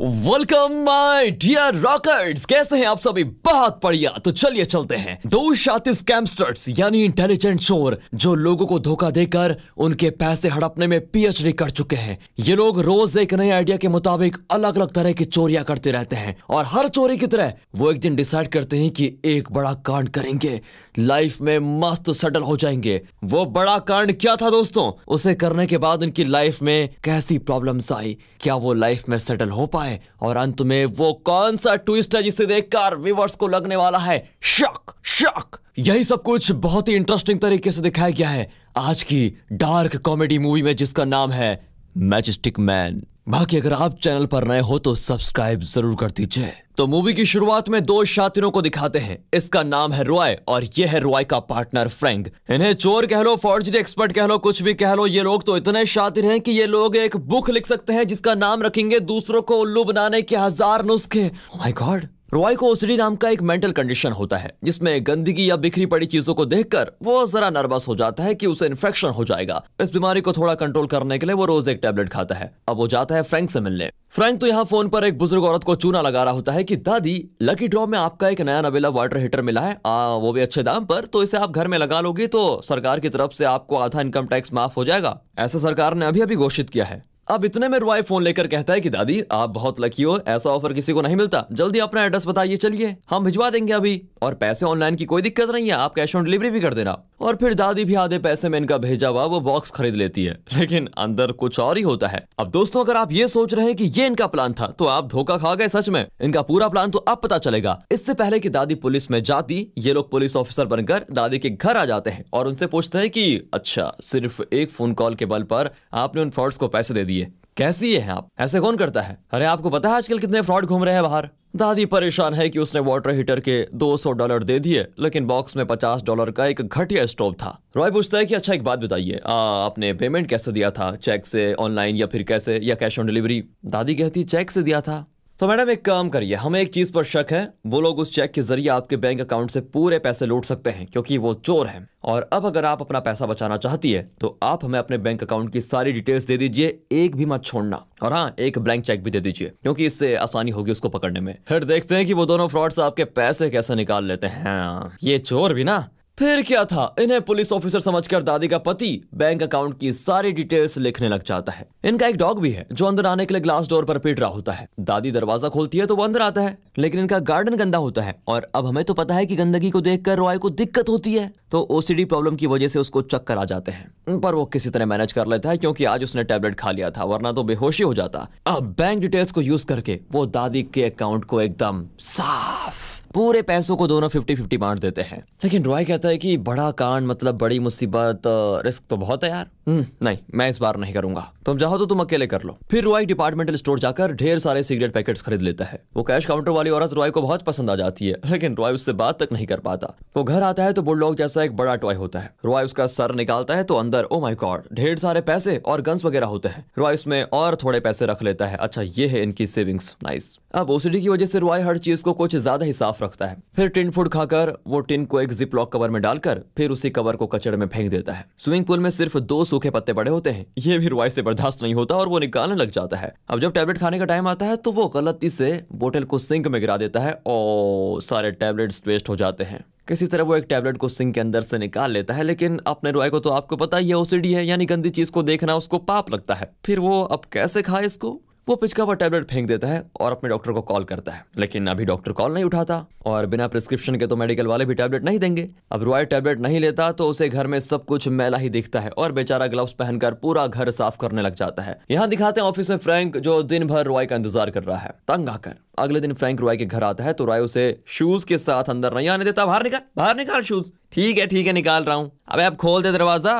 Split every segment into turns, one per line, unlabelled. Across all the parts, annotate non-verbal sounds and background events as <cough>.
Welcome my dear रॉकर्ट्स कैसे हैं आप सभी बहुत बढ़िया तो चलिए चलते हैं दो शातिस स्कैमस्टर्स यानी इंटेलिजेंट चोर जो लोगों को धोखा देकर उनके पैसे हड़पने में पीएचडी कर चुके हैं ये लोग रोज एक नए आइडिया के मुताबिक अलग अलग तरह की चोरियां करते रहते हैं और हर चोरी की तरह वो एक दिन डिसाइड करते हैं कि एक बड़ा कांड करेंगे लाइफ में मस्त सेटल हो जाएंगे वो बड़ा कांड क्या था दोस्तों उसे करने के बाद उनकी लाइफ में कैसी प्रॉब्लम्स आई क्या वो लाइफ में सेटल हो पाए और अंत में वो कौन सा ट्विस्ट है जिसे देखकर व्यूवर्स को लगने वाला है शक शक यही सब कुछ बहुत ही इंटरेस्टिंग तरीके से दिखाया गया है आज की डार्क कॉमेडी मूवी में जिसका नाम है मैजिस्टिक मैन बाकी अगर आप चैनल पर नए हो तो सब्सक्राइब जरूर कर दीजिए तो मूवी की शुरुआत में दो शातिरों को दिखाते हैं इसका नाम है रॉय और ये है रॉय का पार्टनर फ्रैंक इन्हें चोर कह लो फॉर्जरी एक्सपर्ट कह लो कुछ भी कह लो ये लोग तो इतने शातिर हैं कि ये लोग एक बुक लिख सकते हैं जिसका नाम रखेंगे दूसरों को उल्लू बनाने के हजार नुस्खे my oh God Roy OCD नाम का एक मेंटल कंडीशन होता है जिसमें गंदगी या बिखरी पड़ी चीजों को देखकर वो जरा नर्वस हो जाता है कि उसे इन्फेक्शन हो जाएगा इस बीमारी को थोड़ा कंट्रोल करने के लिए वो रोज एक टेबलेट खाता है अब वो जाता है फ्रैंक से मिलने फ्रैंक तो यहाँ फोन पर एक बुजुर्ग औरत को चूना लगा रहा होता है कि दादी लकी ड्रॉ में आपका एक नया नवेला वाटर हीटर मिला है आ, वो भी अच्छे दाम पर तो इसे आप घर में लगा लोगे तो सरकार की तरफ से आपको आधा इनकम टैक्स माफ हो जाएगा ऐसा सरकार ने अभी अभी घोषित किया है अब इतने में रुआई फोन लेकर कहता है कि दादी आप बहुत लकी हो ऐसा ऑफर किसी को नहीं मिलता जल्दी अपना एड्रेस बताइए चलिए हम भिजवा देंगे अभी और पैसे ऑनलाइन की कोई दिक्कत नहीं है आप कैश ऑन डिलीवरी भी कर देना और फिर दादी भी आधे पैसे में इनका भेजा हुआ वो बॉक्स खरीद लेती है <laughs> लेकिन अंदर कुछ और ही होता है अब दोस्तों अगर आप ये सोच रहे हैं कि ये इनका प्लान था तो आप धोखा खा गए सच में इनका पूरा प्लान तो अब पता चलेगा इससे पहले की दादी पुलिस में जाती ये लोग पुलिस ऑफिसर बनकर दादी के घर आ जाते हैं और उनसे पूछते हैं की अच्छा सिर्फ एक फोन कॉल के बल पर आपने उन फ्रॉड्स को पैसे दे दिए कैसी है आप ऐसे कौन करता है अरे आपको पता है आजकल कितने फ्रॉड घूम रहे हैं बाहर दादी परेशान है कि उसने वाटर हीटर के 200 डॉलर दे दिए लेकिन बॉक्स में 50 डॉलर का एक घटिया स्टोव था रॉय पूछता है कि अच्छा एक बात बताइए आपने पेमेंट कैसे दिया था चेक से ऑनलाइन या फिर कैसे या कैश ऑन डिलीवरी दादी कहती चेक से दिया था तो मैडम एक काम करिए हमें एक चीज़ पर शक है वो लोग उस चेक के जरिए आपके बैंक अकाउंट से पूरे पैसे लूट सकते हैं क्योंकि वो चोर हैं और अब अगर आप अपना पैसा बचाना चाहती है तो आप हमें अपने बैंक अकाउंट की सारी डिटेल्स दे दीजिए एक भी मत छोड़ना और हाँ एक ब्लैंक चेक भी दे दीजिए क्योंकि इससे आसानी होगी उसको पकड़ने में फिर देखते हैं कि वो दोनों फ्रॉड्स आपके पैसे कैसे निकाल लेते हैं ये चोर भी ना फिर क्या था इन्हें पुलिस ऑफिसर समझकर दादी का पति बैंक अकाउंट की सारी डिटेल्स लिखने लग जाता है इनका एक डॉग भी है जो अंदर आने के लिए ग्लास डोर पर पीट रहा होता है दादी दरवाजा खोलती है तो वो अंदर आता है लेकिन इनका गार्डन गंदा होता है और अब हमें तो पता है कि गंदगी को देखकर रॉय को दिक्कत होती है तो ओसीडी प्रॉब्लम की वजह से उसको चक्कर आ जाते हैं पर वो किसी तरह मैनेज कर लेता है क्योंकि आज उसने टेबलेट खा लिया था वरना तो बेहोशी हो जाता अब बैंक डिटेल्स को यूज करके वो दादी के अकाउंट को एकदम साफ पूरे पैसों को दोनों फिफ्टी फिफ्टी बांट देते हैं लेकिन रॉय कहता है कि बड़ा कांड मतलब बड़ी मुसीबत रिस्क तो बहुत है यार हम्म, नहीं मैं इस बार नहीं करूंगा तुम चाहो तो तुम अकेले कर लो फिर रुआई डिपार्टमेंटल स्टोर जाकर ढेर सारे सिगरेट पैकेट्स खरीद लेता है वो कैश काउंटर वाली औरत रुआई को बहुत पसंद आ जाती है लेकिन रुआई उससे बात तक नहीं कर पाता वो घर आता है तो बुलडॉग जैसा एक बड़ा टॉय होता है रुआई उसका सर निकालता है तो अंदर ओ माई गॉड ढेर सारे पैसे और गन्स वगैरह होते हैं रुआई उसमें और थोड़े पैसे रख लेता है अच्छा ये है इनकी सेविंग्स नाइस अब ओसीडी की वजह से रुआई हर चीज को कुछ ज्यादा ही साफ रखता है फिर टिन फूड खाकर वो टिन को एक जिप लॉक कवर में डालकर फिर उसी कवर को कचड़े में फेंक देता है स्विमिंग पूल में सिर्फ दो सूखे पत्ते पड़े होते हैं ये भी रुवाई से बर्दाश्त नहीं होता और वो निकालने लग जाता है अब जब टैबलेट खाने का टाइम आता है तो वो गलती से बोतल को सिंक में गिरा देता है और सारे टैबलेट्स वेस्ट हो जाते हैं किसी तरह वो एक टैबलेट को सिंक के अंदर से निकाल लेता है लेकिन अपने रुआई को तो आपको पता ही है ओसीडी है यानी गंदी चीज को देखना उसको पाप लगता है फिर वो अब कैसे खाए इसको वो पिचका हुआ टैबलेट फेंक देता है और अपने डॉक्टर को कॉल करता है लेकिन अभी डॉक्टर कॉल नहीं उठाता और बिना प्रिस्क्रिप्शन के तो मेडिकल वाले भी टैबलेट नहीं देंगे अब रॉय टैबलेट नहीं लेता तो उसे घर में सब कुछ मैला ही दिखता है और बेचारा ग्लव्स पहनकर पूरा घर साफ करने लग जाता है यहाँ दिखाते हैं ऑफिस में फ्रैंक जो दिन भर रॉय का इंतजार कर रहा है तंग आकर अगले दिन फ्रैंक रॉय के घर आता है तो रॉय उसे शूज के साथ अंदर नहीं आने देता बाहर निकाल बाहर निकाल शूज ठीक है ठीक है निकाल रहा हूँ अब आप खोल दे दरवाजा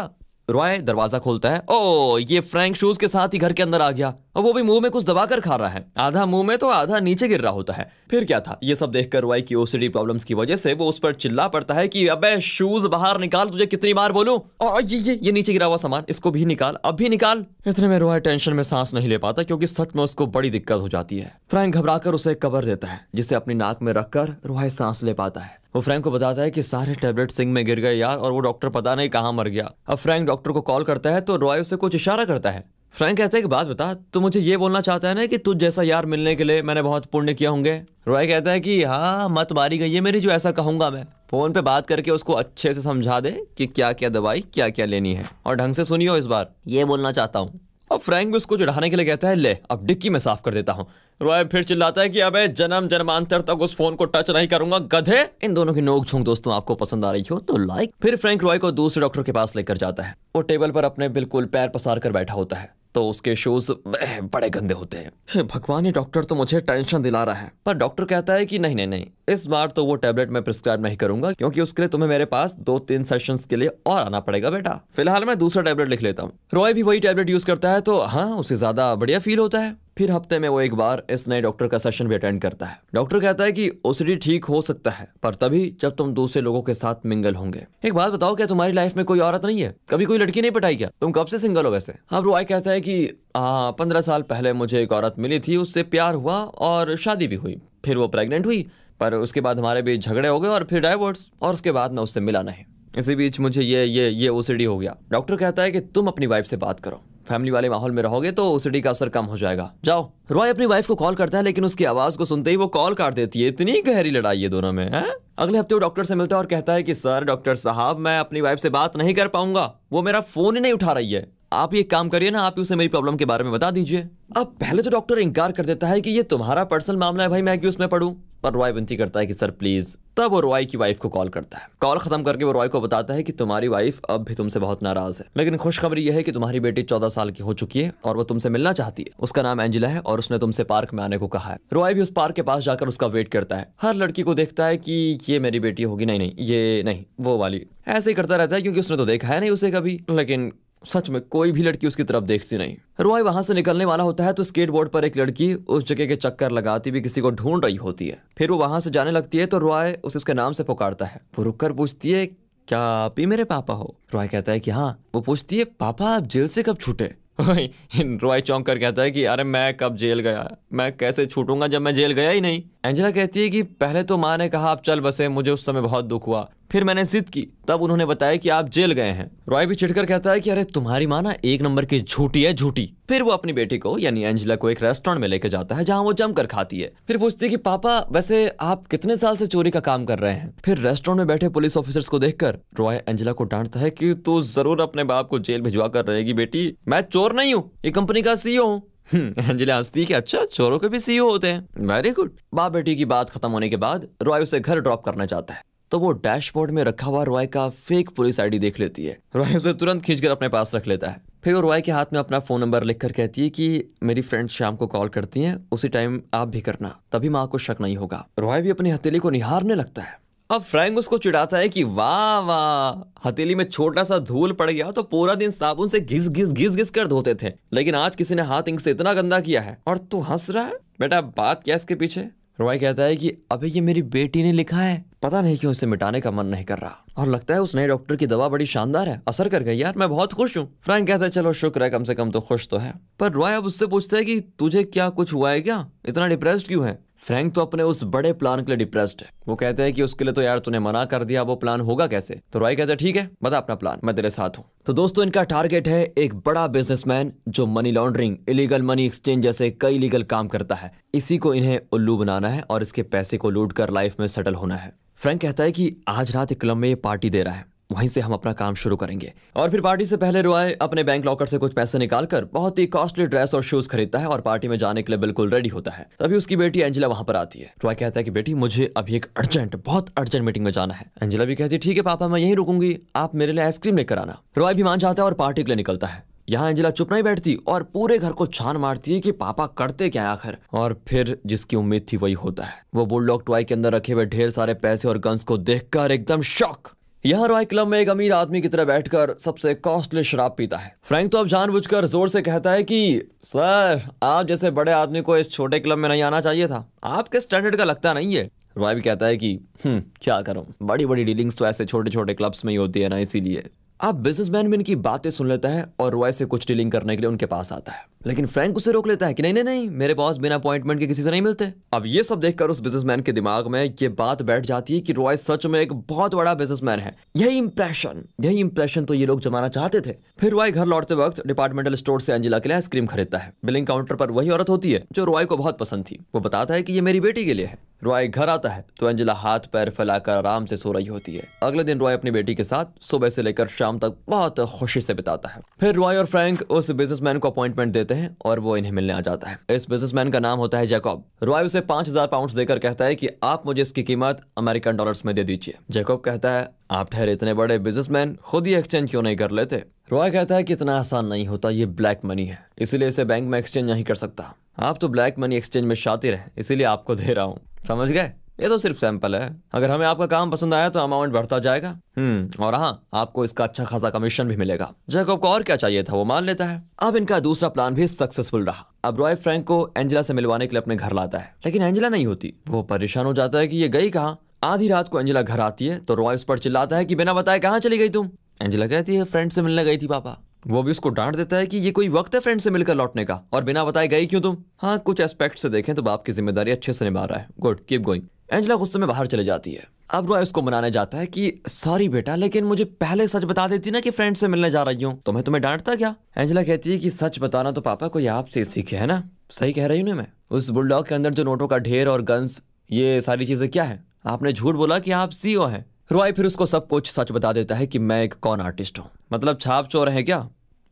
रॉय दरवाजा खोलता है ओ ये फ्रैंक शूज के साथ ही घर के अंदर आ गया और वो भी मुंह में कुछ दबाकर खा रहा है आधा मुंह में तो आधा नीचे गिर रहा होता है फिर क्या था ये सब देखकर वाई की ओसीडी प्रॉब्लम्स की वजह से वो उस पर चिल्ला पड़ता है कि अबे शूज बाहर निकाल तुझे कितनी बार बोलूं और ये ये ये नीचे गिरा हुआ सामान इसको भी निकाल अब भी निकाल इसने में रोहा टेंशन में सांस नहीं ले पाता क्योंकि सच में उसको बड़ी दिक्कत हो जाती है फ्रैंक कर उसे कवर देता है जिसे अपनी नाक में रखकर रोहा सांस ले पाता है वो फ्रैंक को बताता है कि सारे टैबलेट सिंह में गिर गए यार और वो डॉक्टर पता नहीं कहाँ मर गया अब फ्रैंक डॉक्टर को कॉल करता है तो रॉय उसे कुछ इशारा करता है फ्रैंक कहता है कि बात बता तू मुझे ये बोलना चाहता है ना कि तुझ जैसा यार मिलने के लिए मैंने बहुत पुण्य किया होंगे रॉय कहता है कि हाँ मत मारी गई है मेरी जो ऐसा कहूंगा मैं फ़ोन पे बात करके उसको अच्छे से समझा दे कि क्या क्या दवाई क्या क्या लेनी है और ढंग से सुनियो इस बार ये बोलना चाहता हूँ अब फ्रैंक भी उसको चढ़ाने के लिए कहता है ले अब डिक्की में साफ कर देता हूँ रॉय फिर चिल्लाता है कि अबे जन्म जन्मांतर तक उस फोन को टच नहीं करूंगा गधे इन दोनों की नोक झोंक दोस्तों आपको पसंद आ रही हो तो लाइक फिर फ्रैंक रॉय को दूसरे डॉक्टर के पास लेकर जाता है वो टेबल पर अपने बिल्कुल पैर पसार कर बैठा होता है तो उसके शूज बड़े गंदे होते हैं भगवान ये डॉक्टर तो मुझे टेंशन दिला रहा है पर डॉक्टर कहता है कि नहीं नहीं नहीं इस बार तो वो टेबलेट मैं प्रिस्क्राइब नहीं करूंगा क्योंकि उसके लिए तुम्हें मेरे पास दो तीन सेशन के लिए और आना पड़ेगा बेटा फिलहाल मैं दूसरा टेबलेट लिख लेता हूँ रॉय भी वही टेबलेट यूज करता है तो हाँ उसे ज्यादा बढ़िया फील होता है फिर हफ्ते में वो एक बार इस नए डॉक्टर का सेशन भी अटेंड करता है डॉक्टर कहता है कि ओसीडी ठीक हो सकता है पर तभी जब तुम दूसरे लोगों के साथ मिंगल होंगे एक बात बताओ क्या तुम्हारी लाइफ में कोई औरत नहीं है कभी कोई लड़की नहीं पटाई क्या तुम कब से सिंगल हो वैसे अब हाँ, रॉय कहता है कि पंद्रह साल पहले मुझे एक औरत मिली थी उससे प्यार हुआ और शादी भी हुई फिर वो प्रेगनेंट हुई पर उसके बाद हमारे बीच झगड़े हो गए और फिर डाइवोर्स और उसके बाद मैं उससे मिला नहीं इसी बीच मुझे ये ये ये ओसीडी हो गया डॉक्टर कहता है कि तुम अपनी वाइफ से बात करो फैमिली वाले माहौल में रहोगे तो ओसीडी का असर कम हो जाएगा जाओ रॉय अपनी वाइफ को कॉल करता है लेकिन उसकी आवाज को सुनते ही वो कॉल काट देती है इतनी गहरी लड़ाई है दोनों में है? अगले हफ्ते वो डॉक्टर से मिलता है और कहता है कि सर डॉक्टर साहब मैं अपनी वाइफ से बात नहीं कर पाऊंगा वो मेरा फोन ही नहीं उठा रही है आप ये काम करिए ना आप उसे मेरी प्रॉब्लम के बारे में बता दीजिए अब पहले तो डॉक्टर इंकार कर देता है कि ये तुम्हारा पर्सनल मामला है भाई मैं क्यों उसमें पढ़ू पर रॉय विनती करता है कि सर प्लीज़ तब वो रॉय की वाइफ को कॉल करता है कॉल खत्म करके वो रॉय को बताता है कि तुम्हारी वाइफ अब भी तुमसे बहुत नाराज है लेकिन खुशखबरी यह है कि तुम्हारी बेटी चौदह साल की हो चुकी है और वो तुमसे मिलना चाहती है उसका नाम एंजिला है और उसने तुमसे पार्क में आने को कहा है रॉय भी उस पार्क के पास जाकर उसका वेट करता है हर लड़की को देखता है की ये मेरी बेटी होगी नहीं नहीं ये नहीं वो वाली ऐसे ही करता रहता है क्योंकि उसने तो देखा है नहीं उसे कभी लेकिन सच में कोई भी लड़की उसकी तरफ देखती नहीं रोय वहां से निकलने वाला होता है तो स्केटबोर्ड पर एक लड़की उस जगह के चक्कर लगाती भी किसी को ढूंढ रही होती है फिर वो वहां से जाने लगती है तो रॉय उसे उसके नाम से पुकारता है वो रुककर पूछती है क्या आप ही मेरे पापा हो रॉय कहता है कि हाँ वो पूछती है पापा आप जेल से कब छूटे <laughs> रॉय चौंक कर कहता है कि अरे मैं कब जेल गया मैं कैसे छूटूंगा जब मैं जेल गया ही नहीं एंजेला कहती है कि पहले तो माँ ने कहा आप चल बसे मुझे उस समय बहुत दुख हुआ फिर मैंने जिद की तब उन्होंने बताया कि आप जेल गए हैं रॉय भी चिढ़कर कहता है कि अरे तुम्हारी माँ ना एक नंबर की झूठी है झूठी फिर वो अपनी बेटी को यानी एंजिला को एक रेस्टोरेंट में लेकर जाता है जहाँ वो जमकर खाती है फिर पूछती है कि पापा वैसे आप कितने साल से चोरी का काम कर रहे हैं फिर रेस्टोरेंट में बैठे पुलिस ऑफिसर्स को देखकर रॉय एंजिला को डांटता है कि तू जरूर अपने बाप को जेल भिजवा कर रहेगी बेटी मैं चोर नहीं हूँ ये कंपनी का सीईओ हूँ अंजलि <laughs> हंसती है अच्छा चोरों के भी सीईओ होते हैं वेरी गुड बाप बेटी की बात खत्म होने के बाद रॉय उसे घर ड्रॉप करना चाहता है तो वो डैशबोर्ड में रखा हुआ रॉय का फेक पुलिस आईडी देख लेती है रॉय उसे तुरंत खींचकर अपने पास रख लेता है फिर वो रॉय के हाथ में अपना फ़ोन नंबर लिखकर कहती है कि मेरी फ्रेंड शाम को कॉल करती हैं उसी टाइम आप भी करना तभी माँ को शक नहीं होगा रॉय भी अपनी हथेली को निहारने लगता है अब फ्रैंक उसको चिढ़ाता है कि वाह वाह हथेली में छोटा सा धूल पड़ गया तो पूरा दिन साबुन से घिस घिस घिस घिस कर धोते थे लेकिन आज किसी ने हाथ इंक से इतना गंदा किया है और तू हंस रहा है बेटा बात क्या इसके पीछे रॉय कहता है कि अबे ये मेरी बेटी ने लिखा है पता नहीं क्यों इसे मिटाने का मन नहीं कर रहा और लगता है उस नए डॉक्टर की दवा बड़ी शानदार है असर कर गई यार मैं बहुत खुश हूँ फ्रैंक कहता है चलो शुक्र है कम से कम तो खुश तो है पर रॉय अब उससे पूछता है कि तुझे क्या कुछ हुआ है क्या इतना डिप्रेस्ड क्यों है फ्रैंक तो अपने उस बड़े प्लान के लिए डिप्रेस्ड है वो कहते हैं कि उसके लिए तो यार तूने मना कर दिया वो प्लान होगा कैसे तो रॉय कहते हैं ठीक है बता अपना प्लान मैं तेरे साथ हूँ तो दोस्तों इनका टारगेट है एक बड़ा बिजनेसमैन जो money laundering illegal money exchange जैसे कई लीगल काम करता है इसी को इन्हें उल्लू बनाना है और इसके पैसे को लूट कर लाइफ में सेटल होना है फ्रैंक कहता है कि आज रात एक क्लब में ये पार्टी दे रहा है वहीं से हम अपना काम शुरू करेंगे और फिर पार्टी से पहले रोय अपने बैंक लॉकर से कुछ पैसे निकाल कर बहुत ही कॉस्टली ड्रेस और शूज खरीदता है और पार्टी में जाने के लिए बिल्कुल रेडी होता है तभी उसकी बेटी अंजिला वहां पर आती है रुआय कहता है कि बेटी मुझे अभी एक अर्जेंट बहुत अर्जेंट मीटिंग में जाना है अंजिला भी कहती है ठीक है पापा मैं यही रुकूंगी आप मेरे लिए आइसक्रीम लेकर आना रोय भी मान जाता है और पार्टी के लिए निकलता है यहाँ अंजिला चुप नहीं बैठती और पूरे घर को छान मारती है कि पापा करते क्या आखिर और फिर जिसकी उम्मीद थी वही होता है वो बुलडॉग टॉय के अंदर रखे हुए ढेर सारे पैसे और गन्स को देखकर एकदम शौक यह रॉय क्लब में एक अमीर आदमी की तरह बैठकर सबसे कॉस्टली शराब पीता है फ्रैंक तो अब जानबूझकर जोर से कहता है कि सर आप जैसे बड़े आदमी को इस छोटे क्लब में नहीं आना चाहिए था आपके स्टैंडर्ड का लगता नहीं है रॉय भी कहता है कि हम्म, क्या करूं बड़ी बड़ी डीलिंग्स तो ऐसे छोटे छोटे क्लब्स में ही होती है ना इसीलिए अब बिजनेसमैन भी इनकी बातें सुन लेता है और रॉय से कुछ डीलिंग करने के लिए उनके पास आता है लेकिन फ्रैंक उसे रोक लेता है कि नहीं नहीं नहीं मेरे बॉस बिना अपॉइंटमेंट के किसी से नहीं मिलते अब ये सब देखकर उस बिजनेसमैन के दिमाग में ये बात बैठ जाती है कि रॉय सच में एक बहुत बड़ा बिजनेसमैन है यही इंप्रेशन यही इंप्रेशन तो ये लोग जमाना चाहते थे फिर रॉय घर लौटते वक्त डिपार्टमेंटल स्टोर से अंजिला के लिए आइसक्रीम खरीदता है बिलिंग काउंटर पर वही औरत होती है जो रॉय को बहुत पसंद थी वो बताता है कि ये मेरी बेटी के लिए है रॉय घर आता है तो एंजेला हाथ पैर फैलाकर आराम से सो रही होती है अगले दिन रॉय अपनी बेटी के साथ सुबह से लेकर शाम तक बहुत खुशी से बिताता है फिर रॉय और फ्रैंक उस बिजनेसमैन को अपॉइंटमेंट देते हैं और वो इन्हें मिलने आ जाता है इस बिजनेसमैन का नाम होता है जैकॉब रॉय उसे पांच हजार पाउंड देकर कहता है की आप मुझे इसकी कीमत अमेरिकन डॉलर में दे दीजिए जैकॉब कहता है आप ठहरे इतने बड़े बिजनेसमैन खुद ही एक्सचेंज क्यों नहीं कर लेते रॉय कहता है कि इतना आसान नहीं होता ये ब्लैक मनी है इसीलिए इसे बैंक में एक्सचेंज नहीं कर सकता आप तो ब्लैक मनी एक्सचेंज में शातिर हैं इसीलिए आपको दे रहा हूँ समझ गए ये तो सिर्फ सैंपल है अगर हमें आपका काम पसंद आया तो अमाउंट बढ़ता जाएगा हम्म और हाँ आपको इसका अच्छा खासा कमीशन भी मिलेगा जैकब को और क्या चाहिए था वो मान लेता है अब इनका दूसरा प्लान भी सक्सेसफुल रहा अब रॉय फ्रैंक को एंजिला से मिलवाने के लिए अपने घर लाता है लेकिन एंजिला नहीं होती वो परेशान हो जाता है कि ये गई कहाँ आधी रात को अंजला घर आती है तो रॉय उस पर चिल्लाता है कि बिना बताए कहाँ चली गई तुम अंजला कहती है फ्रेंड से मिलने गई थी पापा वो भी उसको डांट देता है कि ये कोई वक्त है फ्रेंड से मिलकर लौटने का और बिना बताए गई क्यों तुम हाँ कुछ एस्पेक्ट से देखें तो बाप की जिम्मेदारी अच्छे से निभा रहा है गुड कीप गोइंग एंजला गुस्से में बाहर चले जाती है अब रॉय उसको मनाने जाता है कि सॉरी बेटा लेकिन मुझे पहले सच बता देती ना कि फ्रेंड से मिलने जा रही हूँ तो मैं तुम्हें डांटता क्या एंजला कहती है कि सच बताना तो पापा कोई आपसे सीखे है ना सही कह रही हूँ ना मैं उस बुलडॉग के अंदर जो नोटों का ढेर और गन्स ये सारी चीज़ें क्या है आपने झूठ बोला कि आप सीईओ e हैं रुआई फिर उसको सब कुछ सच बता देता है कि मैं एक कौन आर्टिस्ट हूँ मतलब छाप चोर है क्या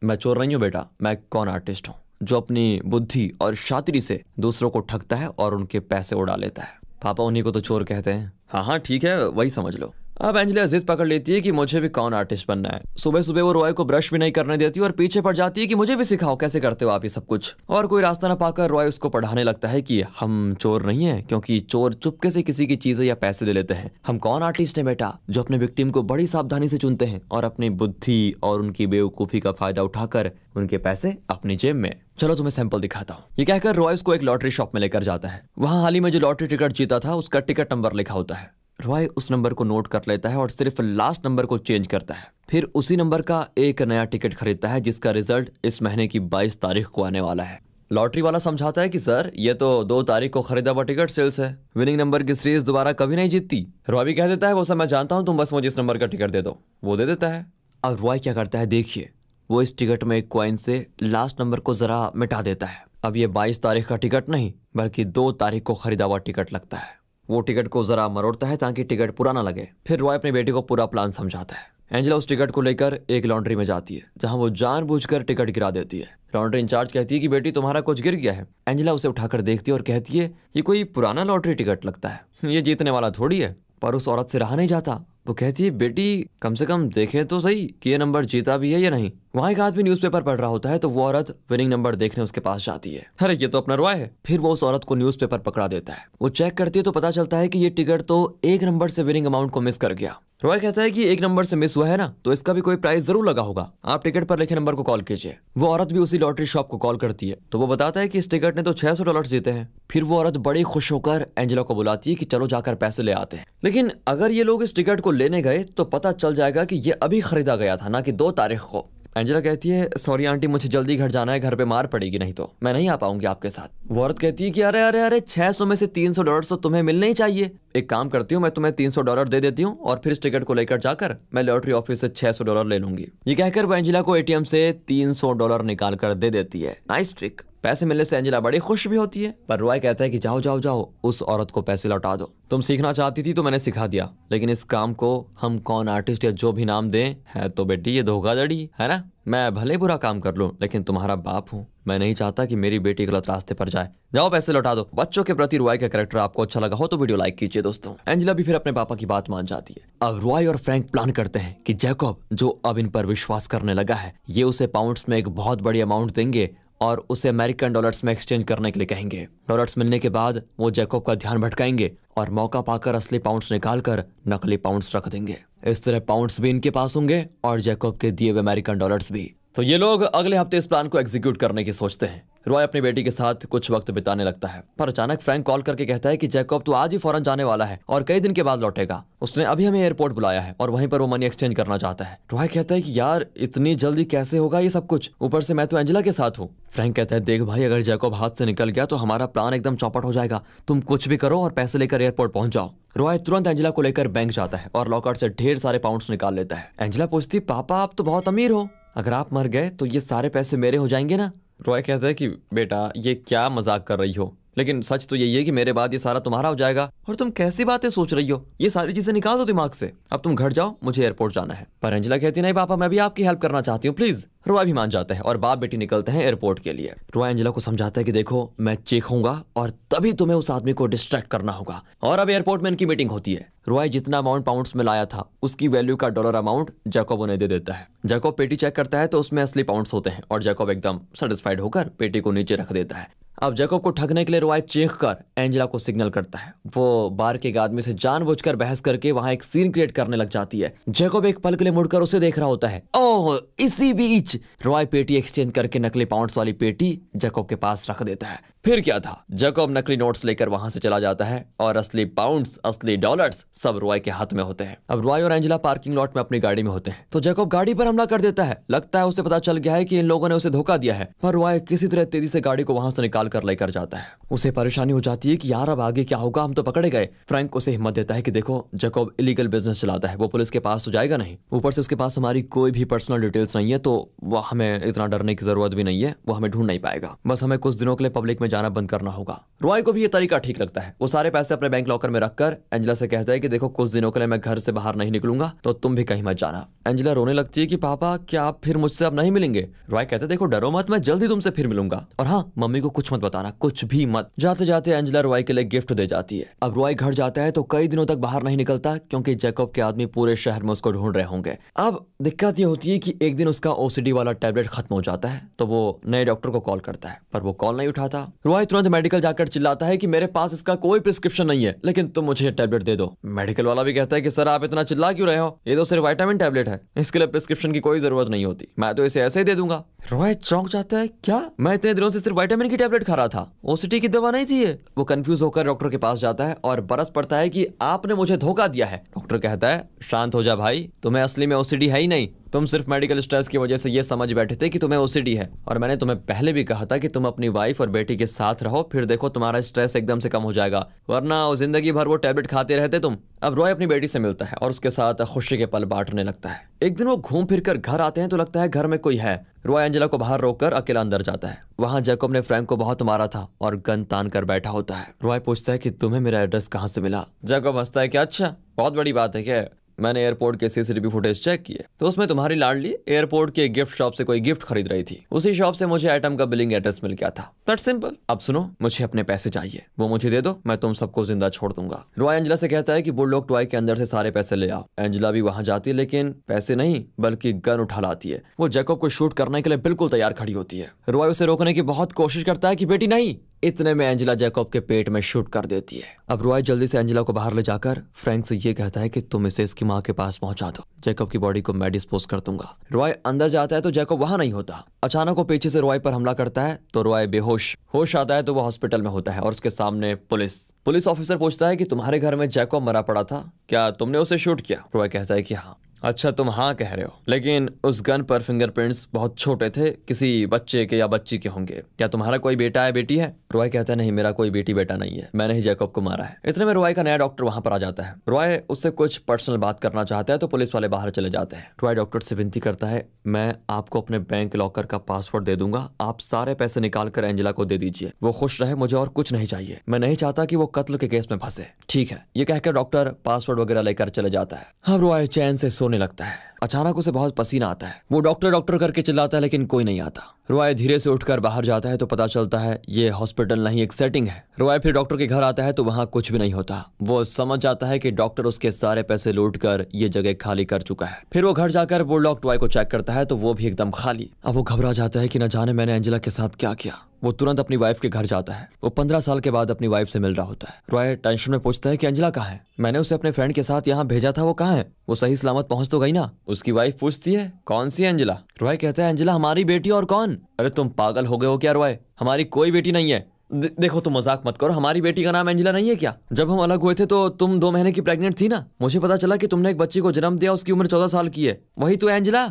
मैं चोर नहीं हूँ बेटा मैं एक कौन आर्टिस्ट हूँ जो अपनी बुद्धि और शातिरी से दूसरों को ठगता है और उनके पैसे उड़ा लेता है पापा उन्हीं को तो चोर कहते हैं हाँ हाँ ठीक है वही समझ लो अब एंजलिया जिद पकड़ लेती है कि मुझे भी कौन आर्टिस्ट बनना है सुबह सुबह वो रॉय को ब्रश भी नहीं करने देती और पीछे पड़ जाती है कि मुझे भी सिखाओ कैसे करते हो आप ये सब कुछ और कोई रास्ता ना पाकर रॉय उसको पढ़ाने लगता है कि हम चोर नहीं है क्योंकि चोर चुपके से किसी की चीजें या पैसे ले लेते हैं हम कौन आर्टिस्ट है बेटा जो अपने विक्टिम को बड़ी सावधानी से चुनते हैं और अपनी बुद्धि और उनकी बेवकूफी का फायदा उठाकर उनके पैसे अपनी जेब में चलो तुम्हें सैंपल दिखाता हूँ ये कहकर रॉयस को एक लॉटरी शॉप में लेकर जाता है वहाँ हाल ही में जो लॉटरी टिकट जीता था उसका टिकट नंबर लिखा होता है रॉय उस नंबर को नोट कर लेता है और सिर्फ लास्ट नंबर को चेंज करता है फिर उसी नंबर का एक नया टिकट खरीदता है जिसका रिजल्ट इस महीने की 22 तारीख को आने वाला है लॉटरी वाला समझाता है कि सर ये तो दो तारीख को खरीदा हुआ टिकट सेल्स है विनिंग नंबर की सीरीज दोबारा कभी नहीं जीतती रॉय कह देता है वो सब मैं जानता हूँ तुम बस मुझे इस नंबर का टिकट दे दो वो दे देता है अब रॉय क्या करता है देखिए वो इस टिकट में एक क्वाइन से लास्ट नंबर को जरा मिटा देता है अब ये 22 तारीख का टिकट नहीं बल्कि दो तारीख को खरीदा हुआ टिकट लगता है वो टिकट को जरा मरोड़ता है ताकि टिकट पुराना लगे फिर रॉय अपनी बेटी को पूरा प्लान समझाता है एंजेला उस टिकट को लेकर एक लॉन्ड्री में जाती है जहां वो जानबूझकर टिकट गिरा देती है लॉन्ड्री इंचार्ज कहती है कि बेटी तुम्हारा कुछ गिर गया है एंजेला उसे उठाकर देखती है और कहती है ये कोई पुराना लॉटरी टिकट लगता है ये जीतने वाला थोड़ी है पर उस औरत से रहा नहीं जाता वो कहती है बेटी कम से कम देखे तो सही कि ये नंबर जीता भी है या नहीं वहाँ एक आदमी न्यूज़पेपर पढ़ रहा होता है तो वो औरत विनिंग नंबर देखने उसके पास जाती है अरे ये तो अपना रुआ है फिर वो उस औरत को न्यूज़पेपर पकड़ा देता है वो चेक करती है तो पता चलता है कि ये टिकट तो एक नंबर से विनिंग अमाउंट को मिस कर गया रॉय कहता है कि एक नंबर से मिस हुआ है ना तो इसका भी कोई प्राइस जरूर लगा होगा आप टिकट पर लिखे नंबर को कॉल कीजिए वो औरत भी उसी लॉटरी शॉप को कॉल करती है तो वो बताता है कि इस टिकट ने तो 600 डॉलर जीते हैं फिर वो औरत बड़ी खुश होकर एंजेला को बुलाती है कि चलो जाकर पैसे ले आते हैं लेकिन अगर ये लोग इस टिकट को लेने गए तो पता चल जाएगा कि ये अभी खरीदा गया था ना कि दो तारीख को एंजेला कहती है सॉरी आंटी मुझे जल्दी घर जाना है घर पे मार पड़ेगी नहीं तो मैं नहीं आ पाऊंगी आपके साथ वॉरत कहती है कि अरे अरे अरे 600 में से 300 डॉलर तो तुम्हें मिलने ही चाहिए एक काम करती हूँ मैं तुम्हें 300 डॉलर दे देती हूँ और फिर इस टिकट को लेकर जाकर मैं लॉटरी ऑफिस से सौ डॉलर ले लूंगी ये कहकर वो एंजिला को एटीएम से सौ डॉलर निकाल कर दे देती है नाइस ट्रिक पैसे मिलने से एंजेला बड़ी खुश भी होती है पर रॉय कहता है कि जाओ जाओ जाओ उस औरत को पैसे लौटा दो तुम सीखना चाहती थी तो मैंने सिखा दिया लेकिन इस काम को हम कौन आर्टिस्ट या जो भी नाम दें है तो बेटी ये धोखाधड़ी है ना मैं भले बुरा काम कर लूँ लेकिन तुम्हारा बाप हूँ मैं नहीं चाहता कि मेरी बेटी गलत रास्ते पर जाए जाओ पैसे लौटा दो बच्चों के प्रति रुआई का कैरेक्टर आपको अच्छा लगा हो तो वीडियो लाइक कीजिए दोस्तों एंजिला भी फिर अपने पापा की बात मान जाती है अब रुआई और फ्रैंक प्लान करते हैं कि जैकॉब जो अब इन पर विश्वास करने लगा है ये उसे पाउंड्स में एक बहुत बड़ी अमाउंट देंगे और उसे अमेरिकन डॉलर्स में एक्सचेंज करने के लिए कहेंगे डॉलर्स मिलने के बाद वो जैकब का ध्यान भटकाएंगे और मौका पाकर असली पाउंड्स निकालकर नकली पाउंड्स रख देंगे इस तरह पाउंड्स भी इनके पास होंगे और जैकब के दिए हुए अमेरिकन डॉलर्स भी तो ये लोग अगले हफ्ते इस प्लान को एग्जीक्यूट करने की सोचते हैं रॉय अपनी बेटी के साथ कुछ वक्त बिताने लगता है पर अचानक फ्रैंक कॉल करके कहता है कि जैकब तो आज ही फौरन जाने वाला है और कई दिन के बाद लौटेगा उसने अभी हमें एयरपोर्ट बुलाया है और वहीं पर वो मनी एक्सचेंज करना चाहता है रॉय कहता है कि यार इतनी जल्दी कैसे होगा ये सब कुछ ऊपर से मैं तो एंजिला के साथ हूँ फ्रैंक कहता है देख भाई अगर जैकब हाथ से निकल गया तो हमारा प्लान एकदम चौपट हो जाएगा तुम कुछ भी करो और पैसे लेकर एयरपोर्ट पहुंच जाओ रॉय तुरंत एंजिला को लेकर बैंक जाता है और लॉकर से ढेर सारे पाउंड्स निकाल लेता है एंजिला पूछती पापा आप तो बहुत अमीर हो अगर आप मर गए तो ये सारे पैसे मेरे हो जाएंगे ना रॉय कहता है कि बेटा ये क्या मजाक कर रही हो लेकिन सच तो यही है कि मेरे बाद ये सारा तुम्हारा हो जाएगा और तुम कैसी बातें सोच रही हो ये सारी चीजें निकाल दो दिमाग से अब तुम घर जाओ मुझे एयरपोर्ट जाना है पर अंजला कहती नहीं पापा मैं भी आपकी हेल्प करना चाहती हूँ प्लीज रुआ भी मान जाता है और बाप बेटी निकलते हैं एयरपोर्ट के लिए रुआ अंजला को समझाता है कि देखो मैं चीखूंगा और तभी तुम्हें उस आदमी को डिस्ट्रैक्ट करना होगा और अब एयरपोर्ट में इनकी मीटिंग होती है रुआ जितना अमाउंट पाउंड्स में लाया था उसकी वैल्यू का डॉलर अमाउंट जैकब उन्हें दे देता है जैकब पेटी चेक करता है तो उसमें असली पाउंड्स होते हैं और जैकब एकदम सेटिस्फाइड होकर पेटी को नीचे रख देता है अब जैकब को ठगने के लिए रोय चेख कर एंजेला को सिग्नल करता है वो बार के एक आदमी से जानबूझकर बहस करके वहां एक सीन क्रिएट करने लग जाती है जैकब एक पल के लिए मुड़कर उसे देख रहा होता है ओह इसी बीच रॉय पेटी एक्सचेंज करके नकली पाउंड्स वाली पेटी जैकब के पास रख देता है फिर क्या था जैकब नकली नोट्स लेकर वहां से चला जाता है और असली पाउंड्स असली डॉलर्स सब रॉय के हाथ में होते हैं अब रॉय और एंजेला पार्किंग लॉट में अपनी गाड़ी में होते हैं तो जैकब गाड़ी पर हमला कर देता है लगता है उसे पता चल गया है कि इन लोगों ने उसे धोखा दिया है पर रॉय किसी तरह तेजी से गाड़ी को वहां से निकाल कर लेकर जाता है उसे परेशानी हो जाती है कि यार अब आगे क्या होगा हम तो पकड़े गए फ्रैंक उसे हिम्मत देता है कि देखो जकोब इलीगल बिजनेस चलाता है वो पुलिस के पास तो जाएगा नहीं ऊपर से उसके पास हमारी कोई भी पर्सनल डिटेल्स नहीं है तो वो हमें इतना डरने की जरूरत भी नहीं है वो हमें ढूंढ नहीं पाएगा बस हमें कुछ दिनों के लिए पब्लिक में जाना बंद करना होगा रॉय को भी ये तरीका ठीक लगता है वो सारे पैसे अपने बैंक लॉकर में रखकर एंजला से कहता है कि देखो कुछ दिनों के लिए मैं घर से बाहर नहीं निकलूंगा तो तुम भी कहीं मत जाना एंजला रोने लगती है कि पापा क्या आप फिर मुझसे अब नहीं मिलेंगे रॉय कहते देखो डरो मत मैं जल्दी तुमसे फिर मिलूंगा और हाँ मम्मी को कुछ मत मत बताना कुछ भी मत जाते जाते एंजला रॉय के लिए गिफ्ट दे जाती है अब रॉय घर जाता है तो कई दिनों तक बाहर नहीं निकलता क्योंकि जैकब के आदमी पूरे शहर में उसको ढूंढ रहे होंगे अब दिक्कत ये होती है कि एक दिन उसका ओसीडी वाला टेबलेट खत्म हो जाता है तो वो नए डॉक्टर को कॉल करता है पर वो कॉल नहीं उठाता रॉय तुरंत मेडिकल जाकर चिल्लाता है कि मेरे पास इसका कोई प्रिस्क्रिप्शन नहीं है लेकिन तुम मुझे ये टेबलेट दे दो मेडिकल वाला भी कहता है कि सर आप इतना चिल्ला क्यों रहे हो ये तो सिर्फ वाइटामिन टेबलेट है इसके लिए प्रिस्क्रिप्शन की कोई जरूरत नहीं होती मैं तो इसे ऐसे ही दे दूंगा रॉय चौंक जाता है क्या मैं इतने दिनों से सिर्फ वाइटामिन की टेबलेट खा रहा था सिटी की दवा नहीं थी वो कंफ्यूज होकर डॉक्टर के पास जाता है और बरस पड़ता है कि आपने मुझे धोखा दिया है डॉक्टर कहता है शांत हो जा भाई तुम्हें असली में ओसीडी है ही नहीं तुम सिर्फ मेडिकल स्ट्रेस की वजह से ये समझ बैठे थे कि तुम्हें ओसीडी है और मैंने तुम्हें पहले भी कहा था कि तुम अपनी वाइफ और बेटी के साथ रहो फिर देखो तुम्हारा स्ट्रेस एकदम से कम हो जाएगा वरना जिंदगी भर वो टैबलेट खाते रहते तुम अब रॉय अपनी बेटी से मिलता है और उसके साथ खुशी के पल बांटने लगता है एक दिन वो घूम फिर कर घर आते हैं तो लगता है घर में कोई है रॉय एंजेला को बाहर रोककर अकेला अंदर जाता है वहां जैकब ने फ्रैंक को बहुत मारा था और गन तान कर बैठा होता है रॉय पूछता है कि तुम्हें मेरा एड्रेस कहाँ से मिला जैकब हंसता है कि अच्छा बहुत बड़ी बात है क्या मैंने एयरपोर्ट के सीसीटीवी फुटेज चेक किए तो उसमें तुम्हारी लाडली एयरपोर्ट के गिफ्ट शॉप से कोई गिफ्ट खरीद रही थी उसी शॉप से मुझे आइटम का बिलिंग एड्रेस मिल गया था दैट सिंपल अब सुनो मुझे अपने पैसे चाहिए वो मुझे दे दो मैं तुम सबको जिंदा छोड़ दूंगा रॉय एंजला से कहता है की बुलडॉग टॉय के अंदर से सारे पैसे ले आओ एंजला भी वहां जाती है लेकिन पैसे नहीं बल्कि गन उठा लाती है वो जैकब को शूट करने के लिए बिल्कुल तैयार खड़ी होती है रॉय उसे रोकने की बहुत कोशिश करता है की बेटी नहीं इतने में एंजिला जैकॉब के पेट में शूट कर देती है अब रॉय जल्दी से एंजिला को बाहर ले जाकर फ्रैंक से ये कहता है कि तुम इसे इसकी माँ के पास पहुंचा दो जैकॉब की बॉडी को मैं डिस्पोज कर दूंगा रॉय अंदर जाता है तो जैकब वहां नहीं होता अचानक वो पीछे से रॉय पर हमला करता है तो रॉय बेहोश होश आता है तो वो हॉस्पिटल में होता है और उसके सामने पुलिस पुलिस ऑफिसर पूछता है कि तुम्हारे घर में जैकॉब मरा पड़ा था क्या तुमने उसे शूट किया रॉय कहता है कि हाँ अच्छा तुम हाँ कह रहे हो लेकिन उस गन पर फिंगरप्रिंट्स बहुत छोटे थे किसी बच्चे के या बच्ची के होंगे क्या तुम्हारा कोई बेटा है बेटी है रॉय कहता है नहीं मेरा कोई बेटी बेटा नहीं है मैंने ही जैकब को मारा है इतने में रॉय का नया डॉक्टर वहां पर आ जाता है रॉय उससे कुछ पर्सनल बात करना चाहता है तो पुलिस वाले बाहर चले जाते हैं रॉय डॉक्टर से विनती करता है मैं आपको अपने बैंक लॉकर का पासवर्ड दे दूंगा आप सारे पैसे निकाल कर एंजिला को दे दीजिए वो खुश रहे मुझे और कुछ नहीं चाहिए मैं नहीं चाहता कि वो कत्ल के केस में फंसे ठीक है ये कहकर डॉक्टर पासवर्ड वगैरह लेकर चले जाता है अब रॉय चैन से सोने रोने लगता है अचानक उसे बहुत पसीना आता है वो डॉक्टर डॉक्टर करके चिल्लाता है लेकिन कोई नहीं आता रोया धीरे से उठकर बाहर जाता है तो पता चलता है ये हॉस्पिटल नहीं एक सेटिंग है रोया फिर डॉक्टर के घर आता है तो वहाँ कुछ भी नहीं होता वो समझ जाता है कि डॉक्टर उसके सारे पैसे लूट कर ये जगह खाली कर चुका है फिर वो घर जाकर बुलडॉग टॉय को चेक करता है तो वो भी एकदम खाली अब वो घबरा जाता है कि न जाने मैंने एंजिला के साथ क्या किया वो तुरंत अपनी वाइफ के घर जाता है वो पंद्रह साल के बाद अपनी वाइफ से मिल रहा होता है रॉय टेंशन में पूछता है कि अंजला कहाँ है मैंने उसे अपने फ्रेंड के साथ यहाँ भेजा था वो कहाँ है वो सही सलामत पहुंच तो गई ना उसकी वाइफ पूछती है कौन सी अंजला रॉय कहता है अंजला हमारी बेटी और कौन अरे तुम पागल हो गए हो क्या रॉय हमारी कोई बेटी नहीं है दे, देखो तुम मजाक मत करो हमारी बेटी का नाम एंजिला नहीं है क्या जब हम अलग हुए थे तो तुम दो महीने की प्रेग्नेंट थी ना मुझे पता चला कि तुमने एक बच्ची को जन्म दिया उसकी उम्र चौदह साल की है वही तो एंजिला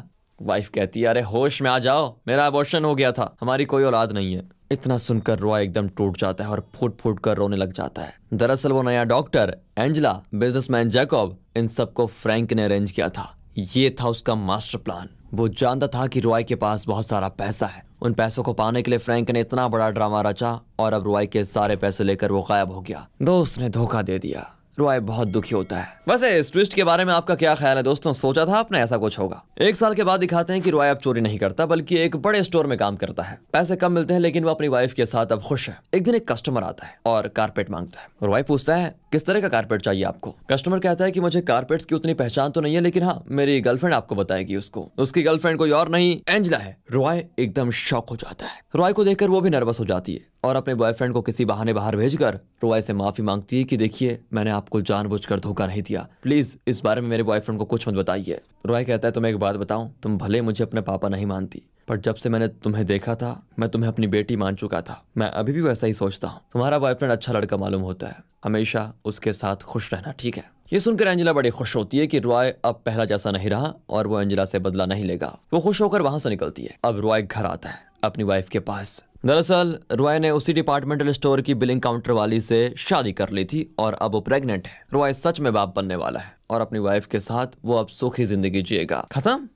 वाइफ कहती है अरे होश में आ जाओ मेरा अबॉर्शन हो गया था हमारी कोई औलाद नहीं है इतना सुनकर रॉय एकदम टूट जाता है और फूट फूट कर रोने लग जाता है दरअसल वो नया डॉक्टर एंजला बिजनेसमैन जैकॉब इन सबको फ्रैंक ने अरेंज किया था ये था उसका मास्टर प्लान वो जानता था कि रॉय के पास बहुत सारा पैसा है उन पैसों को पाने के लिए फ्रैंक ने इतना बड़ा ड्रामा रचा और अब रॉय के सारे पैसे लेकर वो गायब हो गया दोस्त ने धोखा दे दिया रॉय बहुत दुखी होता है वैसे इस ट्विस्ट के बारे में आपका क्या ख्याल है दोस्तों सोचा था आपने ऐसा कुछ होगा एक साल के बाद दिखाते हैं कि रॉय अब चोरी नहीं करता बल्कि एक बड़े स्टोर में काम करता है पैसे कम मिलते हैं लेकिन वो अपनी वाइफ के साथ अब खुश है एक दिन एक कस्टमर आता है और कारपेट मांगता है रॉय पूछता है किस तरह का कारपेट चाहिए आपको कस्टमर कहता है कि मुझे कारपेट की उतनी पहचान तो नहीं है लेकिन हाँ मेरी गर्लफ्रेंड आपको बताएगी उसको उसकी गर्लफ्रेंड कोई और नहीं एंजला है रॉय एकदम शौक हो जाता है रॉय को देखकर वो भी नर्वस हो जाती है और अपने बॉयफ्रेंड को किसी बहाने बाहर भेजकर रोआ से माफी मांगती है कि देखिए मैंने आपको जानबूझकर धोखा नहीं दिया प्लीज इस बारे में मेरे बॉयफ्रेंड को कुछ मत बताइए रोआ कहता है तुम्हें तो एक बात बताऊं तुम भले मुझे अपने पापा नहीं मानती पर जब से मैंने तुम्हें देखा था मैं तुम्हें अपनी बेटी मान चुका था मैं अभी भी वैसा ही सोचता हूँ तुम्हारा बॉयफ्रेंड अच्छा लड़का मालूम होता है हमेशा उसके साथ खुश रहना ठीक है ये सुनकर अंजिला बड़ी खुश होती है कि रॉय अब पहला जैसा नहीं रहा और वो अंजिला से बदला नहीं लेगा वो खुश होकर वहां से निकलती है अब रॉय घर आता है अपनी वाइफ के पास दरअसल रॉय ने उसी डिपार्टमेंटल स्टोर की बिलिंग काउंटर वाली से शादी कर ली थी और अब वो प्रेग्नेंट है रॉय सच में बाप बनने वाला है और अपनी वाइफ के साथ वो अब सुखी जिंदगी जिएगा खत्म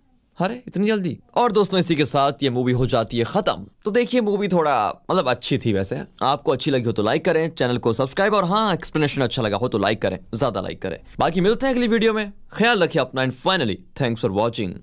अरे इतनी जल्दी और दोस्तों इसी के साथ ये मूवी हो जाती है खत्म तो देखिए मूवी थोड़ा मतलब अच्छी थी वैसे आपको अच्छी लगी हो तो लाइक करें चैनल को सब्सक्राइब और हाँ एक्सप्लेनेशन अच्छा लगा हो तो लाइक करें ज्यादा लाइक करें बाकी मिलते हैं अगली वीडियो में ख्याल रखिए अपना and finally thanks for watching